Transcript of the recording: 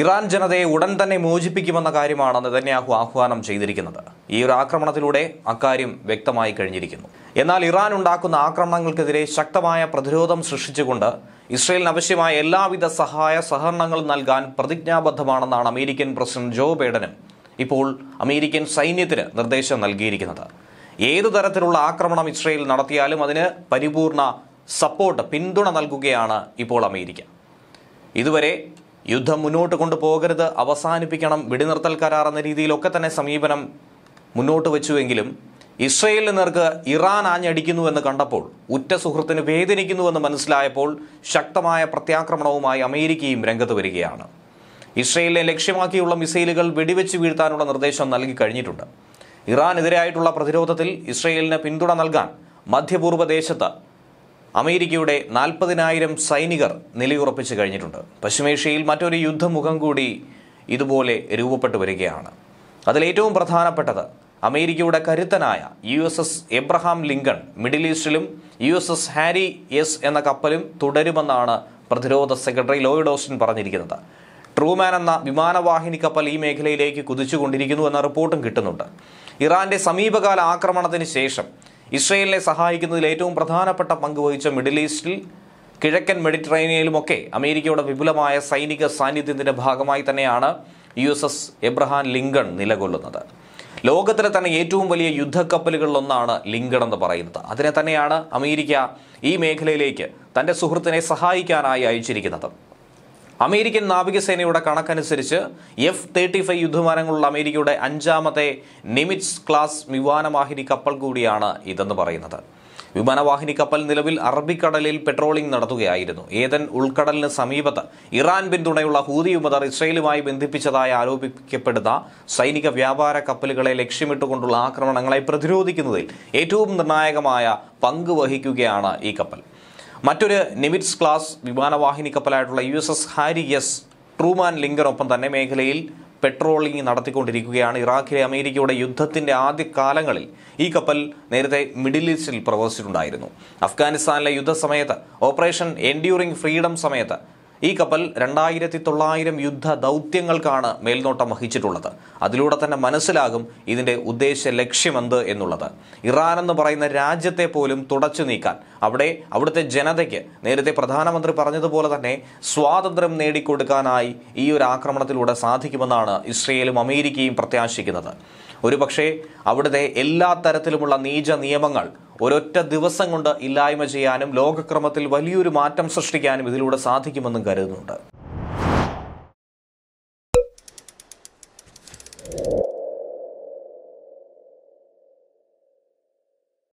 Iran ജനതയെ ഉടൻ തന്നെ മോചിപ്പിക്കുമെന്ന കാര്യമാണ് നെതന്യാഹു ആഹ്വാനം ചെയ്തിരിക്കുന്നത് ഈ ഒരു ആക്രമണത്തിലൂടെ അക്കാര്യം വ്യക്തമായി കഴിഞ്ഞിരിക്കുന്നു എന്നാൽ ഇറാൻ ഉണ്ടാക്കുന്ന ആക്രമണങ്ങൾക്കെതിരെ ശക്തമായ പ്രതിരോധം സൃഷ്ടിച്ചുകൊണ്ട് ഇസ്രയേലിന് ആവശ്യമായ എല്ലാവിധ സഹായ സഹകരണങ്ങളും നൽകാൻ പ്രതിജ്ഞാബദ്ധമാണെന്നാണ് അമേരിക്കൻ പ്രസിഡന്റ് ജോ ബൈഡനും ഇപ്പോൾ അമേരിക്കൻ സൈന്യത്തിന് നിർദ്ദേശം നൽകിയിരിക്കുന്നത് ഏതു തരത്തിലുള്ള ആക്രമണം ഇസ്രയേൽ നടത്തിയാലും അതിന് പരിപൂർണ സപ്പോർട്ട് പിന്തുണ നൽകുകയാണ് ഇപ്പോൾ അമേരിക്ക ഇതുവരെ യുദ്ധം മുന്നോട്ട് കൊണ്ടുപോകരുത് അവസാനിപ്പിക്കണം വെടിനിർത്തൽ കരാർ എന്ന രീതിയിലൊക്കെ തന്നെ സമീപനം മുന്നോട്ട് വെച്ചുവെങ്കിലും ഇസ്രയേലിന് നേർക്ക് ഇറാൻ ആഞ്ഞടിക്കുന്നു എന്ന് കണ്ടപ്പോൾ ഉറ്റ സുഹൃത്തിന് വേദനിക്കുന്നുവെന്ന് മനസ്സിലായപ്പോൾ ശക്തമായ പ്രത്യാക്രമണവുമായി അമേരിക്കയും രംഗത്ത് വരികയാണ് ഇസ്രയേലിനെ ലക്ഷ്യമാക്കിയുള്ള മിസൈലുകൾ വെടിവെച്ച് വീഴ്ത്താനുള്ള നിർദ്ദേശം നൽകി കഴിഞ്ഞിട്ടുണ്ട് ഇറാനെതിരായിട്ടുള്ള പ്രതിരോധത്തിൽ ഇസ്രയേലിന് പിന്തുണ നൽകാൻ മധ്യപൂർവ്വ ദേശത്ത് അമേരിക്കയുടെ നാൽപ്പതിനായിരം സൈനികർ നിലയുറപ്പിച്ചു കഴിഞ്ഞിട്ടുണ്ട് പശ്ചിമേഷ്യയിൽ മറ്റൊരു യുദ്ധമുഖം കൂടി ഇതുപോലെ രൂപപ്പെട്ടു വരികയാണ് അതിലേറ്റവും പ്രധാനപ്പെട്ടത് അമേരിക്കയുടെ കരുത്തനായ U S S Abraham Lincoln middle ഈസ്റ്റിലും U S S Harry S എന്ന കപ്പലും തുടരുമെന്നാണ് പ്രതിരോധ സെക്രട്ടറി ലോയിഡ് ഓസ്റ്റിൻ പറഞ്ഞിരിക്കുന്നത് ട്രൂമാൻ എന്ന വിമാനവാഹിനി കപ്പൽ ഈ മേഖലയിലേക്ക് കുതിച്ചുകൊണ്ടിരിക്കുന്നു എന്ന റിപ്പോർട്ടും കിട്ടുന്നുണ്ട് ഇറാന്റെ സമീപകാല ആക്രമണത്തിന് ശേഷം ഇസ്രയേലിനെ സഹായിക്കുന്നതിൽ ഏറ്റവും പ്രധാനപ്പെട്ട പങ്ക് വഹിച്ച മിഡിൽ ഈസ്റ്റിൽ കിഴക്കൻ മെഡിറ്ററേനിയയിലുമൊക്കെ അമേരിക്കയുടെ വിപുലമായ സൈനിക സാന്നിധ്യത്തിൻ്റെ ഭാഗമായി തന്നെയാണ് U S S Abraham Lincoln നിലകൊള്ളുന്നത് ലോകത്തിലെ തന്നെ ഏറ്റവും വലിയ യുദ്ധക്കപ്പലുകളിലൊന്നാണ് ലിങ്കൺ എന്ന് പറയുന്നത് അതിനെ തന്നെയാണ് അമേരിക്ക ഈ മേഖലയിലേക്ക് തൻ്റെ സുഹൃത്തിനെ സഹായിക്കാനായി അയച്ചിരിക്കുന്നത് അമേരിക്കൻ നാവികസേനയുടെ കണക്കനുസരിച്ച് എഫ് തേർട്ടി ഫൈവ് യുദ്ധമാനങ്ങളുള്ള അമേരിക്കയുടെ അഞ്ചാമത്തെ നിമിറ്റ്സ് ക്ലാസ് വിമാനവാഹിനി കപ്പൽ കൂടിയാണ് ഇതെന്ന് പറയുന്നത് വിമാനവാഹിനി കപ്പൽ നിലവിൽ അറബിക്കടലിൽ പെട്രോളിംഗ് നടത്തുകയായിരുന്നു ഏതൻ ഉൾക്കടലിന് സമീപത്ത് ഇറാൻ പിന്തുണയുള്ള ഹൂതി വിമതർ ഇസ്രയേലുമായി ബന്ധിപ്പിച്ചതായി ആരോപിക്കപ്പെടുന്ന സൈനിക വ്യാപാര കപ്പലുകളെ ലക്ഷ്യമിട്ടുകൊണ്ടുള്ള ആക്രമണങ്ങളെ പ്രതിരോധിക്കുന്നതിൽ ഏറ്റവും നിർണായകമായ പങ്ക് വഹിക്കുകയാണ് ഈ കപ്പൽ മറ്റൊരു നിമിറ്റ്സ് ക്ലാസ് വിമാനവാഹിനി കപ്പലായിട്ടുള്ള U S S Harry S Truman ലിങ്കറൊപ്പം തന്നെ മേഖലയിൽ പെട്രോളിംഗ് നടത്തിക്കൊണ്ടിരിക്കുകയാണ് ഇറാഖിലെ അമേരിക്കയുടെ യുദ്ധത്തിന്റെ ആദ്യ കാലങ്ങളിൽ ഈ കപ്പൽ നേരത്തെ മിഡിൽ ഈസ്റ്റിൽ പ്രവർത്തിച്ചിട്ടുണ്ടായിരുന്നു അഫ്ഗാനിസ്ഥാനിലെ യുദ്ധസമയത്ത് ഓപ്പറേഷൻ എൻഡ്യൂറിംഗ് ഫ്രീഡം സമയത്ത് ഈ കപ്പൽ രണ്ടായിരത്തി തൊള്ളായിരം യുദ്ധ ദൗത്യങ്ങൾക്കാണ് മേൽനോട്ടം വഹിച്ചിട്ടുള്ളത് അതിലൂടെ തന്നെ മനസ്സിലാകും ഇതിൻ്റെ ഉദ്ദേശ ലക്ഷ്യമെന്ത് എന്നുള്ളത് ഇറാൻ എന്ന് പറയുന്ന രാജ്യത്തെ പോലും തുടച്ചു നീക്കാൻ അവിടെ അവിടുത്തെ ജനതയ്ക്ക് നേരത്തെ പ്രധാനമന്ത്രി പറഞ്ഞതുപോലെ തന്നെ സ്വാതന്ത്ര്യം നേടിക്കൊടുക്കാനായി ഈ ഒരു ആക്രമണത്തിലൂടെ സാധിക്കുമെന്നാണ് ഇസ്രയേലും അമേരിക്കയും പ്രത്യാശിക്കുന്നത് ഒരുപക്ഷെ അവിടുത്തെ എല്ലാ തരത്തിലുമുള്ള നീച നിയമങ്ങൾ ഒരൊറ്റ ദിവസം കൊണ്ട് ഇല്ലായ്മ ചെയ്യാനും ലോകക്രമത്തിൽ വലിയൊരു മാറ്റം സൃഷ്ടിക്കാനും ഇതിലൂടെ സാധിക്കുമെന്നും കരുതുന്നുണ്ട്